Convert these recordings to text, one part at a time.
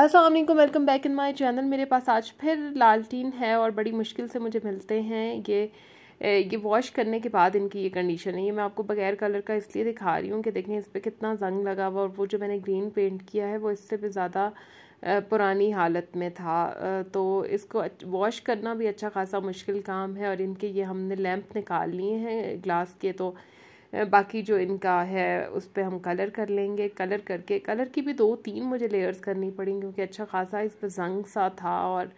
अस्सलाम वालेकुम welcome back in my channel मेरे पास आज फिर लालटीन है और बड़ी मुश्किल से मुझे मिलते हैं ये ये वॉश करने के बाद इनकी ये कंडीशन है ये मैं आपको बगैर कलर का इसलिए दिखा रही हूँ कि देखें इस पर कितना जंग लगा हुआ और वो जो मैंने ग्रीन पेंट किया है वो इससे भी ज़्यादा पुरानी हालत में था तो इसको वॉश करना भी अच्छा खासा मुश्किल काम है और इनके ये हमने लैम्प निकाल लिए हैं ग्लास के तो बाकी जो इनका है उस पर हम कलर कर लेंगे कलर करके कलर की भी दो तीन मुझे लेयर्स करनी पड़ेंगी क्योंकि अच्छा खासा इस पर जंग सा था और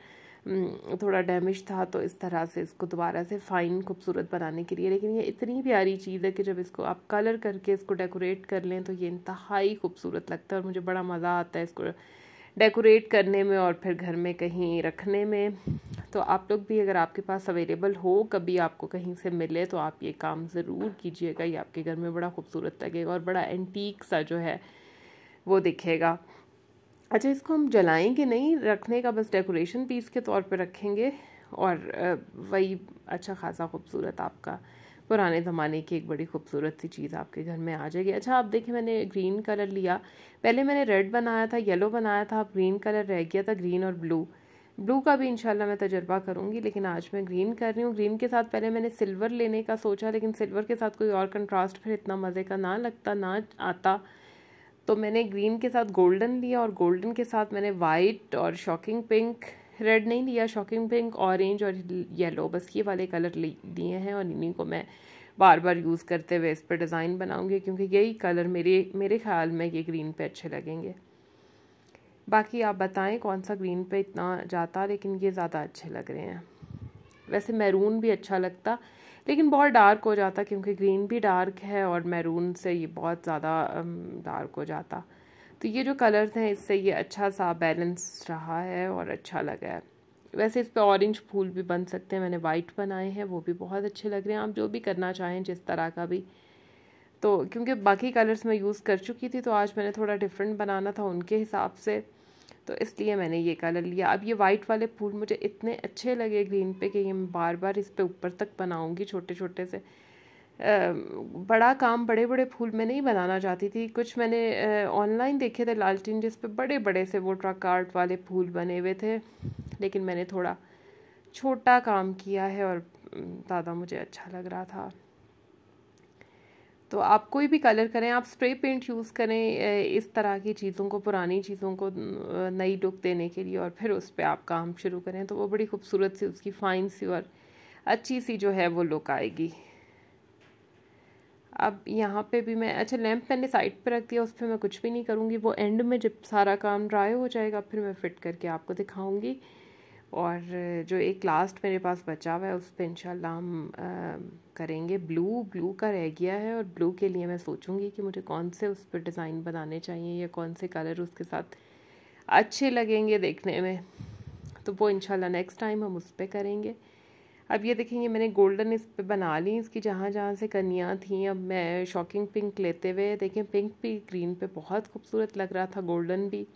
हम्म, थोड़ा डैमेज था तो इस तरह से इसको दोबारा से फ़ाइन खूबसूरत बनाने के लिए लेकिन ये इतनी प्यारी चीज़ है कि जब इसको आप कलर करके इसको डेकोरेट कर लें तो ये इंतहाई खूबसूरत लगता है और मुझे बड़ा मज़ा आता है इसको डेकोरेट करने में और फिर घर में कहीं रखने में तो आप लोग भी अगर आपके पास अवेलेबल हो कभी आपको कहीं से मिले तो आप ये काम ज़रूर कीजिएगा ये आपके घर में बड़ा खूबसूरत लगेगा और बड़ा एंटीक सा जो है वो दिखेगा अच्छा इसको हम जलाएंगे नहीं रखने का बस डेकोरेशन पीस के तौर पे रखेंगे और वही अच्छा खासा खूबसूरत आपका पुराने ज़माने की एक बड़ी खूबसूरत सी चीज़ आपके घर में आ जाएगी अच्छा आप देखिए मैंने ग्रीन कलर लिया पहले मैंने रेड बनाया था येलो बनाया था अब ग्रीन कलर रह गया था ग्रीन और ब्लू ब्लू का भी इंशाल्लाह मैं तजर्बा करूँगी लेकिन आज मैं ग्रीन कर रही हूँ ग्रीन के साथ पहले मैंने सिल्वर लेने का सोचा लेकिन सिल्वर के साथ कोई और कंट्रास्ट फिर इतना मज़े का ना लगता ना आता तो मैंने ग्रीन के साथ गोल्डन लिया और गोल्डन के साथ मैंने वाइट और शॉकिंग पिंक रेड नहीं लिया शॉकिंग पिंक ऑरेंज और येलो बस ये वाले कलर लिए हैं और इन्हीं को मैं बार बार यूज़ करते हुए इस पर डिज़ाइन बनाऊँगी क्योंकि यही कलर मेरे मेरे ख्याल में ये ग्रीन पे अच्छे लगेंगे बाकी आप बताएं कौन सा ग्रीन पे इतना जाता लेकिन ये ज़्यादा अच्छे लग रहे हैं वैसे मैरून भी अच्छा लगता लेकिन बहुत डार्क हो जाता क्योंकि ग्रीन भी डार्क है और मैरून से ये बहुत ज़्यादा डार्क हो जाता तो ये जो कलर्स हैं इससे ये अच्छा सा बैलेंस रहा है और अच्छा लगा है वैसे इस पर ऑरेंज फूल भी बन सकते हैं मैंने वाइट बनाए हैं वो भी बहुत अच्छे लग रहे हैं आप जो भी करना चाहें जिस तरह का भी तो क्योंकि बाकी कलर्स मैं यूज़ कर चुकी थी तो आज मैंने थोड़ा डिफरेंट बनाना था उनके हिसाब से तो इसलिए मैंने ये कलर लिया अब ये वाइट वाले फूल मुझे इतने अच्छे लगे ग्रीन पे कि ये मैं बार बार इस पर ऊपर तक बनाऊँगी छोटे छोटे से बड़ा काम बड़े बड़े फूल मैं नहीं बनाना चाहती थी कुछ मैंने ऑनलाइन देखे थे लालटीन जिस पे बड़े बड़े से वो ट्रक आर्ट वाले फूल बने हुए थे लेकिन मैंने थोड़ा छोटा काम किया है और ज़्यादा मुझे अच्छा लग रहा था तो आप कोई भी कलर करें आप स्प्रे पेंट यूज़ करें इस तरह की चीज़ों को पुरानी चीज़ों को नई लुक देने के लिए और फिर उस पर आप काम शुरू करें तो वो बड़ी खूबसूरत सी उसकी फ़ाइन सी और अच्छी सी जो है वो लुक आएगी अब यहाँ पे भी मैं अच्छा लैंप मैंने साइड पे रख दिया उस पर मैं कुछ भी नहीं करूँगी वो एंड में जब सारा काम ड्राई हो जाएगा फिर मैं फ़िट करके आपको दिखाऊँगी और जो एक लास्ट मेरे पास बचा हुआ है उस पर इंशाल्लाह हम करेंगे ब्लू ब्लू का रह गया है और ब्लू के लिए मैं सोचूंगी कि मुझे कौन से उस पर डिज़ाइन बनाने चाहिए या कौन से कलर उसके साथ अच्छे लगेंगे देखने में तो वो इंशाल्लाह नेक्स्ट टाइम हम उस पर करेंगे अब ये देखेंगे मैंने गोल्डन इस पर बना ली इसकी जहाँ जहाँ से कनियाँ थी अब मैं शॉकिंग पिंक लेते हुए देखें पिंक भी ग्रीन पे बहुत खूबसूरत लग रहा था गोल्डन भी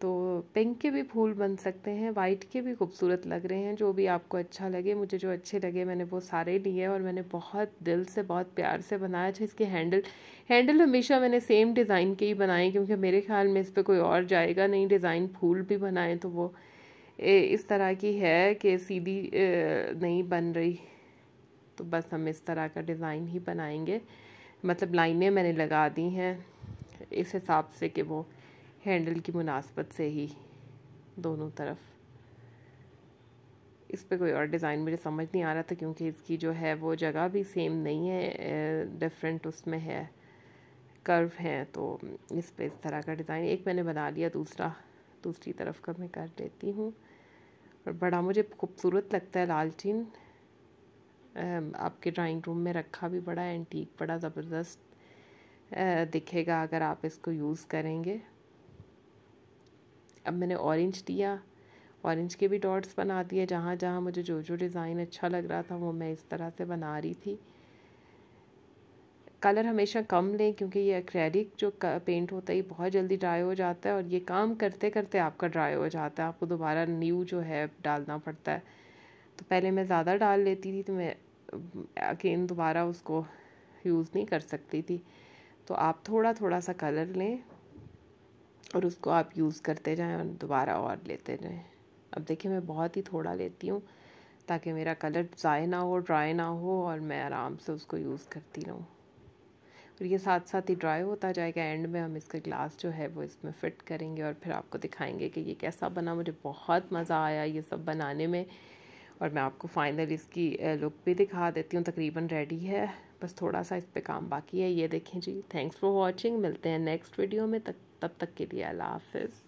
तो पिंक के भी फूल बन सकते हैं वाइट के भी खूबसूरत लग रहे हैं जो भी आपको अच्छा लगे मुझे जो अच्छे लगे मैंने वो सारे लिए और मैंने बहुत दिल से बहुत प्यार से बनाया था अच्छा इसके हैंडल हैंडल हमेशा मैंने सेम डिज़ाइन के ही बनाए क्योंकि मेरे ख्याल में इस पर कोई और जाएगा नहीं डिज़ाइन फूल भी बनाए तो वो इस तरह की है कि सीधी नहीं बन रही तो बस हम इस तरह का डिज़ाइन ही बनाएंगे मतलब लाइनें मैंने लगा दी हैं इस हिसाब से कि वो हैंडल की मुनासबत से ही दोनों तरफ इस पर कोई और डिज़ाइन मुझे समझ नहीं आ रहा था क्योंकि इसकी जो है वो जगह भी सेम नहीं है डिफरेंट उसमें है कर्व है तो इस पर इस तरह का डिज़ाइन एक मैंने बना लिया दूसरा दूसरी तरफ का मैं कर देती हूँ और बड़ा मुझे खूबसूरत लगता है लालचीन आपके ड्राइंग रूम में रखा भी बड़ा एंटीक बड़ा ज़बरदस्त दिखेगा अगर आप इसको यूज़ करेंगे अब मैंने ऑरेंज दिया ऑरेंज के भी डॉट्स बना दिए जहाँ जहाँ मुझे जो जो डिज़ाइन अच्छा लग रहा था वो मैं इस तरह से बना रही थी कलर हमेशा कम लें क्योंकि ये एक्रेलिक जो पेंट होता है ये बहुत जल्दी ड्राई हो जाता है और ये काम करते करते आपका ड्राई हो जाता है आपको दोबारा न्यू जो है डालना पड़ता है तो पहले मैं ज़्यादा डाल लेती थी तो मैं अगेन दोबारा उसको यूज़ नहीं कर सकती थी तो आप थोड़ा थोड़ा सा कलर लें और उसको आप यूज़ करते जाएँ और दोबारा और लेते जाएँ अब देखिए मैं बहुत ही थोड़ा लेती हूँ ताकि मेरा कलर ज़ाय ना हो ड्राई ना हो और मैं आराम से उसको यूज़ करती रहूँ और ये साथ साथ ही ड्राई होता जाएगा एंड में हम इसका ग्लास जो है वो इसमें फ़िट करेंगे और फिर आपको दिखाएंगे कि ये कैसा बना मुझे बहुत मज़ा आया ये सब बनाने में और मैं आपको फाइनल इसकी लुक भी दिखा देती हूँ तकरीबन रेडी है बस थोड़ा सा इस पर काम बाकी है ये देखें जी थैंक्स फॉर वॉचिंग मिलते हैं नेक्स्ट वीडियो में तक तब तक के लिए अल्लाह हाफिज़